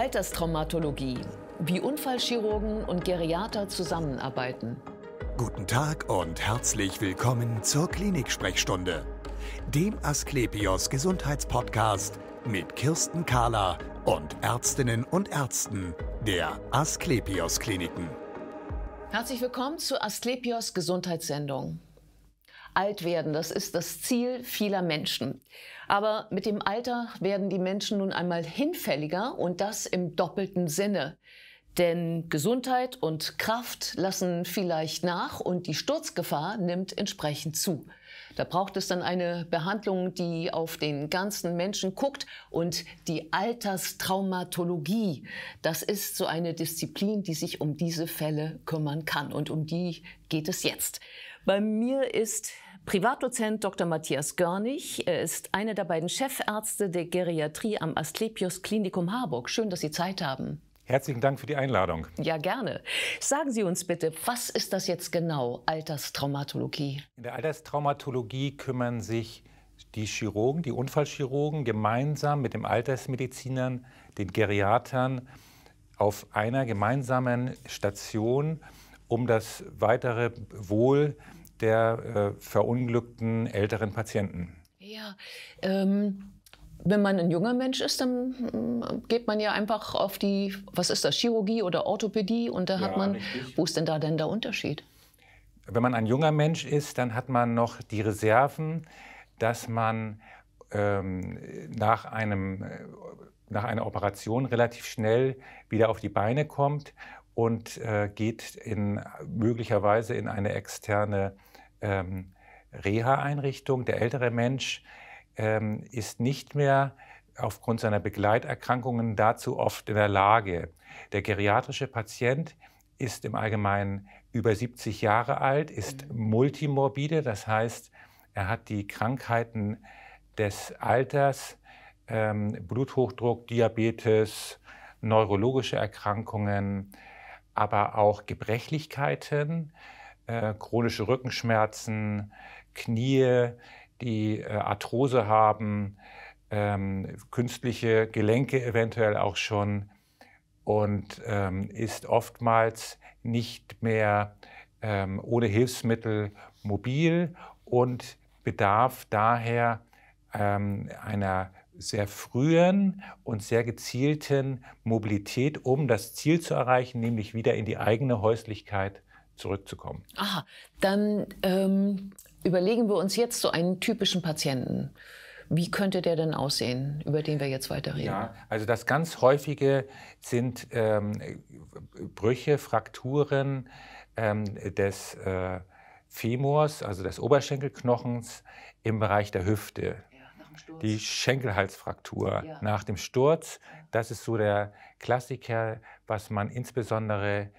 Alterstraumatologie. Wie Unfallchirurgen und Geriater zusammenarbeiten. Guten Tag und herzlich willkommen zur Klinik-Sprechstunde, dem Asklepios Gesundheitspodcast mit Kirsten Kahler und Ärztinnen und Ärzten der Asklepios Kliniken. Herzlich willkommen zur Asklepios Gesundheitssendung alt werden. Das ist das Ziel vieler Menschen. Aber mit dem Alter werden die Menschen nun einmal hinfälliger und das im doppelten Sinne. Denn Gesundheit und Kraft lassen vielleicht nach und die Sturzgefahr nimmt entsprechend zu. Da braucht es dann eine Behandlung, die auf den ganzen Menschen guckt und die Alterstraumatologie. Das ist so eine Disziplin, die sich um diese Fälle kümmern kann und um die geht es jetzt. Bei mir ist Privatdozent Dr. Matthias Görnig. Er ist einer der beiden Chefärzte der Geriatrie am Asklepios Klinikum Harburg. Schön, dass Sie Zeit haben. Herzlichen Dank für die Einladung. Ja, gerne. Sagen Sie uns bitte, was ist das jetzt genau, Alterstraumatologie? In der Alterstraumatologie kümmern sich die Chirurgen, die Unfallchirurgen gemeinsam mit den Altersmedizinern, den Geriatern auf einer gemeinsamen Station um das weitere Wohl der äh, verunglückten älteren Patienten. Ja, ähm, wenn man ein junger Mensch ist, dann hm, geht man ja einfach auf die, was ist das, Chirurgie oder Orthopädie und da ja, hat man, richtig. wo ist denn da denn der Unterschied? Wenn man ein junger Mensch ist, dann hat man noch die Reserven, dass man ähm, nach, einem, äh, nach einer Operation relativ schnell wieder auf die Beine kommt und äh, geht in, möglicherweise in eine externe ähm, Reha-Einrichtung. Der ältere Mensch ähm, ist nicht mehr aufgrund seiner Begleiterkrankungen dazu oft in der Lage. Der geriatrische Patient ist im Allgemeinen über 70 Jahre alt, ist mhm. multimorbide, das heißt, er hat die Krankheiten des Alters, ähm, Bluthochdruck, Diabetes, neurologische Erkrankungen, aber auch Gebrechlichkeiten, äh, chronische Rückenschmerzen, Knie, die äh, Arthrose haben, ähm, künstliche Gelenke eventuell auch schon und ähm, ist oftmals nicht mehr ähm, ohne Hilfsmittel mobil und bedarf daher ähm, einer sehr frühen und sehr gezielten Mobilität, um das Ziel zu erreichen, nämlich wieder in die eigene Häuslichkeit zurückzukommen. Aha, dann ähm, überlegen wir uns jetzt so einen typischen Patienten. Wie könnte der denn aussehen, über den wir jetzt weiterreden? Ja, also das ganz häufige sind ähm, Brüche, Frakturen ähm, des äh, Femurs, also des Oberschenkelknochens im Bereich der Hüfte die Schenkelhalsfraktur ja. nach dem Sturz. Das ist so der Klassiker, was man insbesondere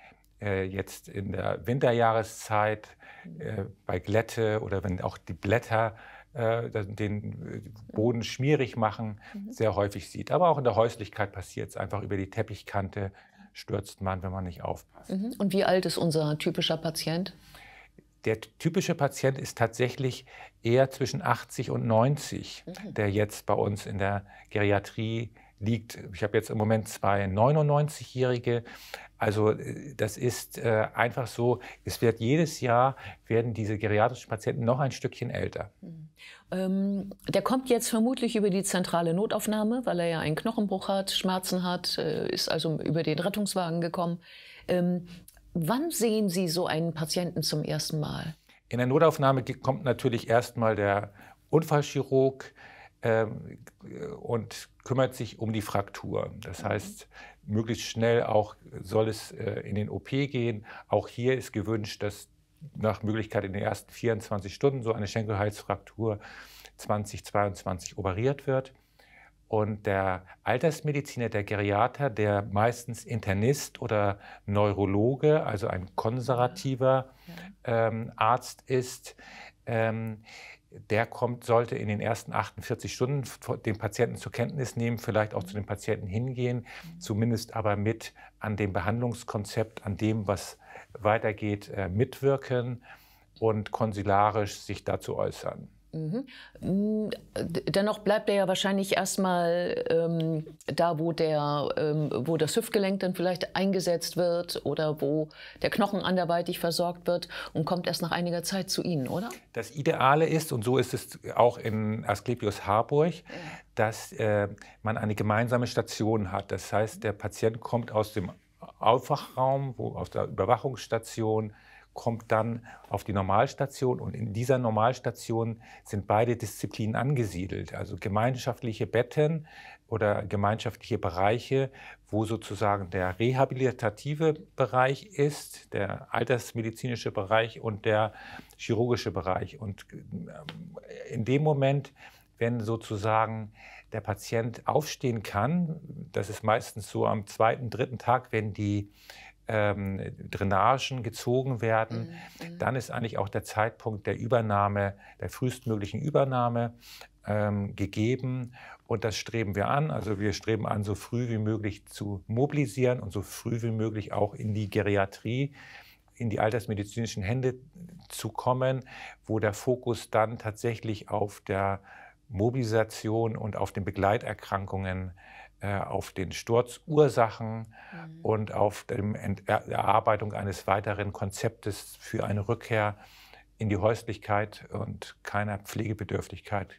äh, jetzt in der Winterjahreszeit mhm. äh, bei Glätte oder wenn auch die Blätter äh, den äh, Boden schmierig machen, mhm. sehr häufig sieht. Aber auch in der Häuslichkeit passiert es einfach über die Teppichkante stürzt man, wenn man nicht aufpasst. Mhm. Und wie alt ist unser typischer Patient? Der typische Patient ist tatsächlich eher zwischen 80 und 90, mhm. der jetzt bei uns in der Geriatrie liegt. Ich habe jetzt im Moment zwei 99-Jährige. Also äh, das ist äh, einfach so, es wird jedes Jahr, werden diese geriatrischen Patienten noch ein Stückchen älter. Mhm. Ähm, der kommt jetzt vermutlich über die zentrale Notaufnahme, weil er ja einen Knochenbruch hat, Schmerzen hat, äh, ist also über den Rettungswagen gekommen. Ähm, Wann sehen Sie so einen Patienten zum ersten Mal? In der Notaufnahme kommt natürlich erstmal der Unfallchirurg ähm, und kümmert sich um die Fraktur. Das mhm. heißt, möglichst schnell auch soll es äh, in den OP gehen. Auch hier ist gewünscht, dass nach Möglichkeit in den ersten 24 Stunden so eine Schenkelhalsfraktur 2022 operiert wird. Und der Altersmediziner, der Geriater, der meistens Internist oder Neurologe, also ein konservativer ja. ähm, Arzt ist, ähm, der kommt, sollte in den ersten 48 Stunden den Patienten zur Kenntnis nehmen, vielleicht auch zu den mhm. Patienten hingehen, mhm. zumindest aber mit an dem Behandlungskonzept, an dem, was weitergeht, äh, mitwirken und konsularisch sich dazu äußern. Mhm. Äh, dennoch bleibt er ja wahrscheinlich erstmal ähm, da, wo, der, ähm, wo das Hüftgelenk dann vielleicht eingesetzt wird oder wo der Knochen anderweitig versorgt wird und kommt erst nach einiger Zeit zu Ihnen, oder? Das Ideale ist, und so ist es auch in Asklepios Harburg, dass äh, man eine gemeinsame Station hat. Das heißt, der Patient kommt aus dem Aufwachraum, wo, aus der Überwachungsstation, kommt dann auf die Normalstation und in dieser Normalstation sind beide Disziplinen angesiedelt, also gemeinschaftliche Betten oder gemeinschaftliche Bereiche, wo sozusagen der rehabilitative Bereich ist, der altersmedizinische Bereich und der chirurgische Bereich. Und ähm, in dem Moment, wenn sozusagen der Patient aufstehen kann, das ist meistens so am zweiten, dritten Tag, wenn die ähm, Drainagen gezogen werden, mhm. dann ist eigentlich auch der Zeitpunkt der Übernahme, der frühestmöglichen Übernahme ähm, gegeben. Und das streben wir an. Also wir streben an, so früh wie möglich zu mobilisieren und so früh wie möglich auch in die Geriatrie in die altersmedizinischen Hände zu kommen, wo der Fokus dann tatsächlich auf der Mobilisation und auf den Begleiterkrankungen äh, auf den Sturzursachen mhm. und auf der äh, Erarbeitung eines weiteren Konzeptes für eine Rückkehr in die Häuslichkeit und keiner Pflegebedürftigkeit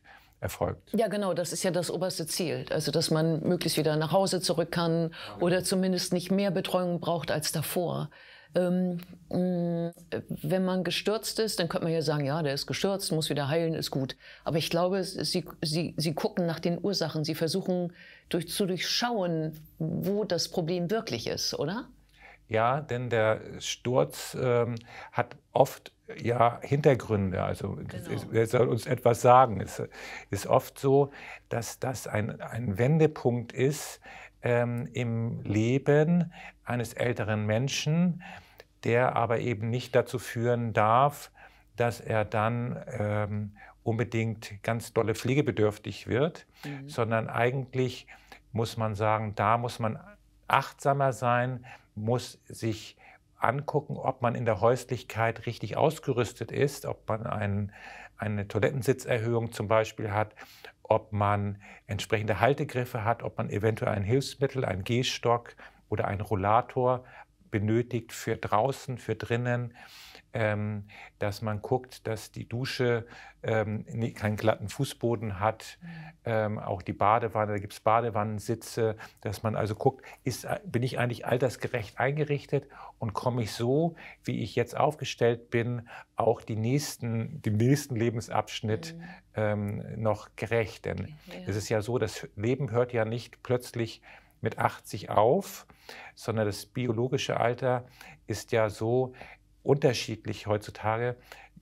erfolgt. Ja, genau, das ist ja das oberste Ziel. Also, dass man möglichst wieder nach Hause zurück kann genau. oder zumindest nicht mehr Betreuung braucht als davor. Ähm, mm, wenn man gestürzt ist, dann könnte man ja sagen, ja, der ist gestürzt, muss wieder heilen, ist gut. Aber ich glaube, sie, sie, sie gucken nach den Ursachen, sie versuchen durch, zu durchschauen, wo das Problem wirklich ist, oder? Ja, denn der Sturz ähm, hat oft ja, Hintergründe. Also genau. er soll uns etwas sagen. Es ist oft so, dass das ein, ein Wendepunkt ist, ähm, im Leben eines älteren Menschen, der aber eben nicht dazu führen darf, dass er dann ähm, unbedingt ganz dolle pflegebedürftig wird, mhm. sondern eigentlich muss man sagen, da muss man achtsamer sein, muss sich angucken, ob man in der Häuslichkeit richtig ausgerüstet ist, ob man einen, eine Toilettensitzerhöhung zum Beispiel hat, ob man entsprechende Haltegriffe hat, ob man eventuell ein Hilfsmittel, einen Gehstock oder ein Rollator benötigt für draußen, für drinnen, ähm, dass man guckt, dass die Dusche ähm, keinen glatten Fußboden hat, mhm. ähm, auch die Badewanne, da gibt es Badewannensitze, dass man also guckt, ist, äh, bin ich eigentlich altersgerecht eingerichtet und komme ich so, wie ich jetzt aufgestellt bin, auch die nächsten, dem nächsten Lebensabschnitt mhm. Ähm, noch gerecht. Denn ja. es ist ja so, das Leben hört ja nicht plötzlich mit 80 auf, sondern das biologische Alter ist ja so unterschiedlich heutzutage.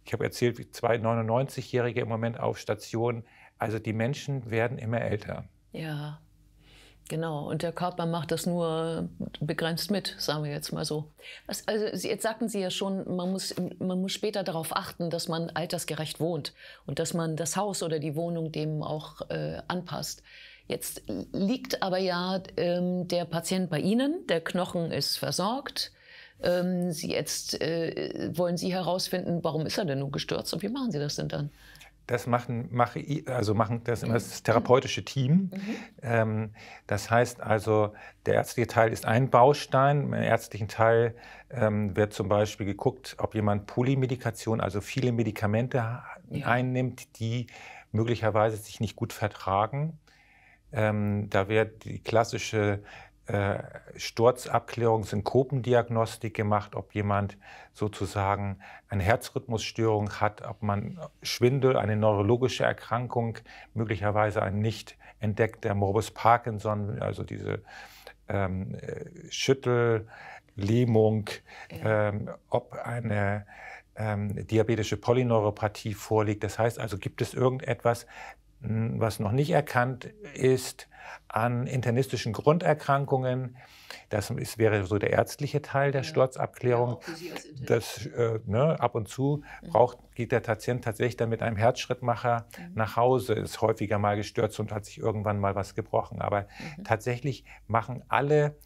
Ich habe erzählt, wie zwei 99-Jährige im Moment auf Station. Also die Menschen werden immer älter. Ja, Genau, und der Körper macht das nur begrenzt mit, sagen wir jetzt mal so. also jetzt sagten Sie ja schon, man muss, man muss später darauf achten, dass man altersgerecht wohnt und dass man das Haus oder die Wohnung dem auch äh, anpasst. Jetzt liegt aber ja ähm, der Patient bei Ihnen, der Knochen ist versorgt. Ähm, Sie jetzt äh, wollen Sie herausfinden, warum ist er denn nun gestürzt und wie machen Sie das denn dann? Das machen, mache, also machen das, immer mhm. das therapeutische Team. Mhm. Ähm, das heißt also, der ärztliche Teil ist ein Baustein. Im ärztlichen Teil ähm, wird zum Beispiel geguckt, ob jemand Polymedikation, also viele Medikamente ja. einnimmt, die möglicherweise sich nicht gut vertragen. Ähm, da wird die klassische äh, Sturzabklärung, Synkopendiagnostik gemacht, ob jemand sozusagen eine Herzrhythmusstörung hat, ob man Schwindel, eine neurologische Erkrankung, möglicherweise ein nicht entdeckter Morbus Parkinson, also diese ähm, Schüttellähmung, ja. ähm, ob eine ähm, diabetische Polyneuropathie vorliegt. Das heißt also, gibt es irgendetwas, was noch nicht erkannt ist, an internistischen Grunderkrankungen. Das ist, wäre so der ärztliche Teil der ja. Sturzabklärung. Ja, das, äh, ne, ab und zu mhm. braucht, geht der Patient tatsächlich dann mit einem Herzschrittmacher mhm. nach Hause, ist häufiger mal gestürzt und hat sich irgendwann mal was gebrochen. Aber mhm. tatsächlich machen alle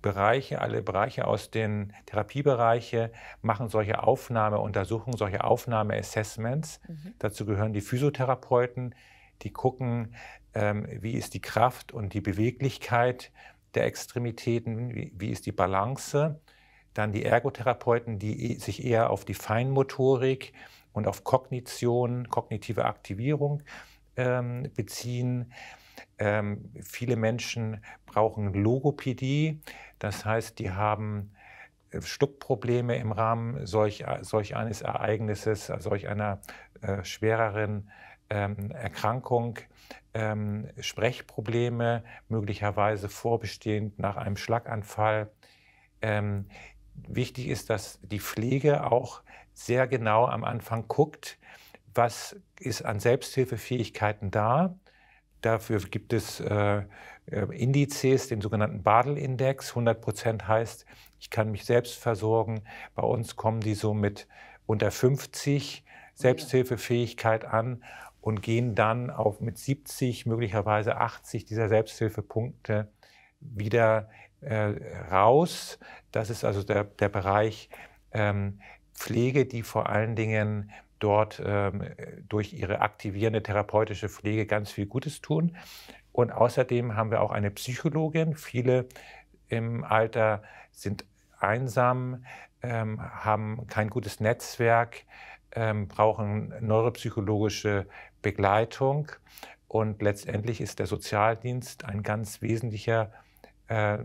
Bereiche, alle Bereiche aus den Therapiebereiche machen solche Aufnahmeuntersuchungen, solche Aufnahmeassessments. Mhm. Dazu gehören die Physiotherapeuten, die gucken, ähm, wie ist die Kraft und die Beweglichkeit der Extremitäten, wie, wie ist die Balance. Dann die Ergotherapeuten, die e, sich eher auf die Feinmotorik und auf Kognition, kognitive Aktivierung ähm, beziehen. Ähm, viele Menschen brauchen Logopädie, das heißt, die haben äh, Stuckprobleme im Rahmen solch, äh, solch eines Ereignisses, äh, solch einer äh, schwereren ähm, Erkrankung, ähm, Sprechprobleme, möglicherweise vorbestehend nach einem Schlaganfall. Ähm, wichtig ist, dass die Pflege auch sehr genau am Anfang guckt, was ist an Selbsthilfefähigkeiten da Dafür gibt es äh, äh, Indizes, den sogenannten Badel-Index. 100 Prozent heißt, ich kann mich selbst versorgen. Bei uns kommen die so mit unter 50 Selbsthilfefähigkeit an und gehen dann auf mit 70, möglicherweise 80 dieser Selbsthilfepunkte wieder äh, raus. Das ist also der, der Bereich ähm, Pflege, die vor allen Dingen dort ähm, durch ihre aktivierende therapeutische Pflege ganz viel Gutes tun. Und außerdem haben wir auch eine Psychologin. Viele im Alter sind einsam, ähm, haben kein gutes Netzwerk, ähm, brauchen neuropsychologische Begleitung. Und letztendlich ist der Sozialdienst ein ganz wesentlicher äh,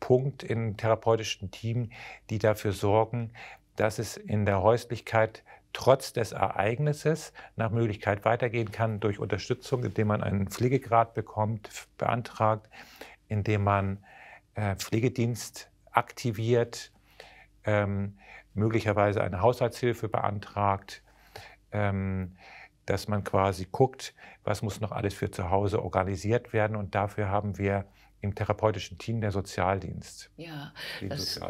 Punkt in therapeutischen Team, die dafür sorgen, dass es in der Häuslichkeit trotz des Ereignisses nach Möglichkeit weitergehen kann durch Unterstützung, indem man einen Pflegegrad bekommt, beantragt, indem man äh, Pflegedienst aktiviert, ähm, möglicherweise eine Haushaltshilfe beantragt, ähm, dass man quasi guckt, was muss noch alles für zu Hause organisiert werden. Und dafür haben wir im therapeutischen Team der Sozialdienst. Ja, es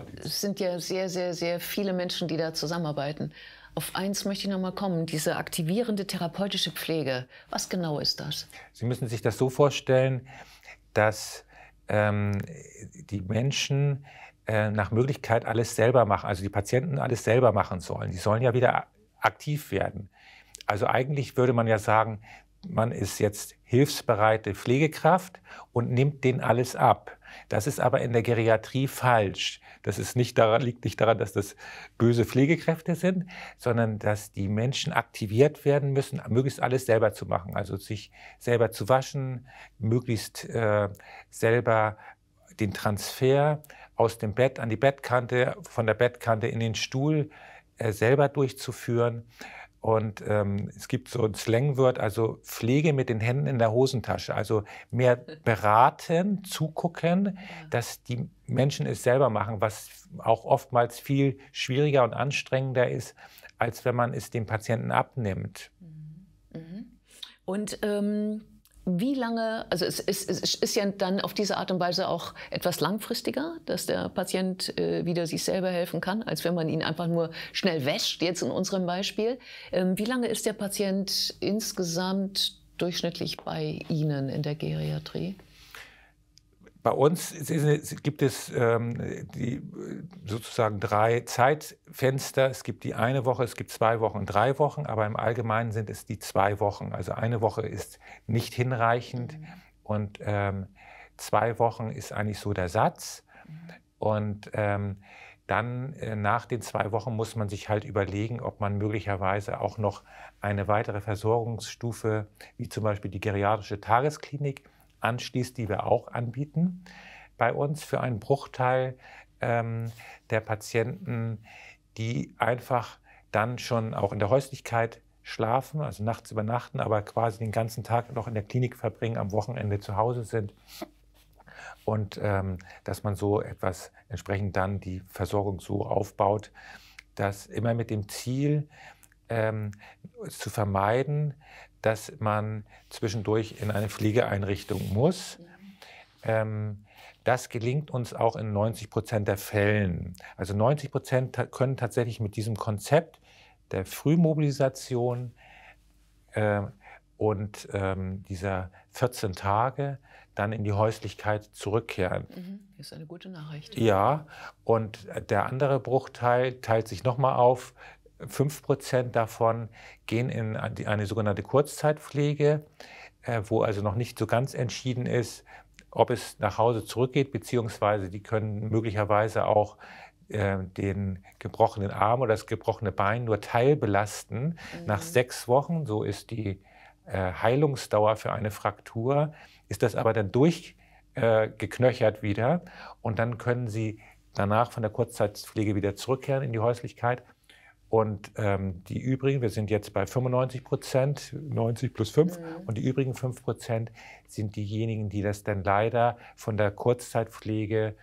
sind ja sehr, sehr, sehr viele Menschen, die da zusammenarbeiten. Auf eins möchte ich nochmal kommen, diese aktivierende therapeutische Pflege. Was genau ist das? Sie müssen sich das so vorstellen, dass ähm, die Menschen äh, nach Möglichkeit alles selber machen, also die Patienten alles selber machen sollen. Die sollen ja wieder aktiv werden. Also eigentlich würde man ja sagen, man ist jetzt hilfsbereite Pflegekraft und nimmt denen alles ab. Das ist aber in der Geriatrie falsch. Das ist nicht daran, liegt nicht daran, dass das böse Pflegekräfte sind, sondern dass die Menschen aktiviert werden müssen, möglichst alles selber zu machen. Also sich selber zu waschen, möglichst äh, selber den Transfer aus dem Bett an die Bettkante, von der Bettkante in den Stuhl äh, selber durchzuführen. Und ähm, es gibt so ein Slangwort, also Pflege mit den Händen in der Hosentasche. Also mehr beraten, zugucken, dass die Menschen es selber machen, was auch oftmals viel schwieriger und anstrengender ist, als wenn man es dem Patienten abnimmt. Mhm. Mhm. Und ähm, wie lange, also es ist, es ist, ja dann auf diese Art und Weise auch etwas langfristiger, dass der Patient äh, wieder sich selber helfen kann, als wenn man ihn einfach nur schnell wäscht, jetzt in unserem Beispiel. Ähm, wie lange ist der Patient insgesamt durchschnittlich bei Ihnen in der Geriatrie? bei uns gibt es ähm, die, sozusagen drei Zeitfenster. Es gibt die eine Woche, es gibt zwei Wochen und drei Wochen, aber im Allgemeinen sind es die zwei Wochen. Also eine Woche ist nicht hinreichend mhm. und ähm, zwei Wochen ist eigentlich so der Satz. Mhm. Und ähm, dann äh, nach den zwei Wochen muss man sich halt überlegen, ob man möglicherweise auch noch eine weitere Versorgungsstufe, wie zum Beispiel die geriatrische Tagesklinik, anschließt, die wir auch anbieten. Bei uns für einen Bruchteil ähm, der Patienten, die einfach dann schon auch in der Häuslichkeit schlafen, also nachts übernachten, aber quasi den ganzen Tag noch in der Klinik verbringen, am Wochenende zu Hause sind. Und ähm, dass man so etwas entsprechend dann die Versorgung so aufbaut, dass immer mit dem Ziel, ähm, zu vermeiden, dass man zwischendurch in eine Pflegeeinrichtung muss. Ähm, das gelingt uns auch in 90 Prozent der Fällen. Also 90 Prozent können tatsächlich mit diesem Konzept der Frühmobilisation äh, und ähm, dieser 14 Tage dann in die Häuslichkeit zurückkehren. Mhm. Das ist eine gute Nachricht. Ja, und der andere Bruchteil teilt sich nochmal auf 5 Prozent davon gehen in eine sogenannte Kurzzeitpflege, äh, wo also noch nicht so ganz entschieden ist, ob es nach Hause zurückgeht, beziehungsweise die können möglicherweise auch äh, den gebrochenen Arm oder das gebrochene Bein nur teilbelasten. Mhm. Nach sechs Wochen, so ist die äh, Heilungsdauer für eine Fraktur, ist das aber dann durchgeknöchert wieder und dann können sie danach von der Kurzzeitpflege wieder zurückkehren in die Häuslichkeit und ähm, die übrigen, wir sind jetzt bei 95 Prozent, 90 plus 5, mhm. und die übrigen 5 Prozent sind diejenigen, die das dann leider von der Kurzzeitpflege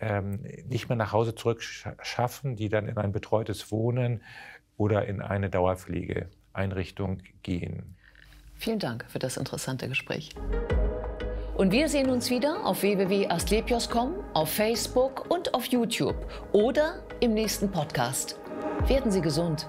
ähm, nicht mehr nach Hause zurückschaffen, die dann in ein betreutes Wohnen oder in eine Dauerpflegeeinrichtung gehen. Vielen Dank für das interessante Gespräch. Und wir sehen uns wieder auf www.astlepios.com, auf Facebook und auf YouTube oder im nächsten Podcast. Werden Sie gesund.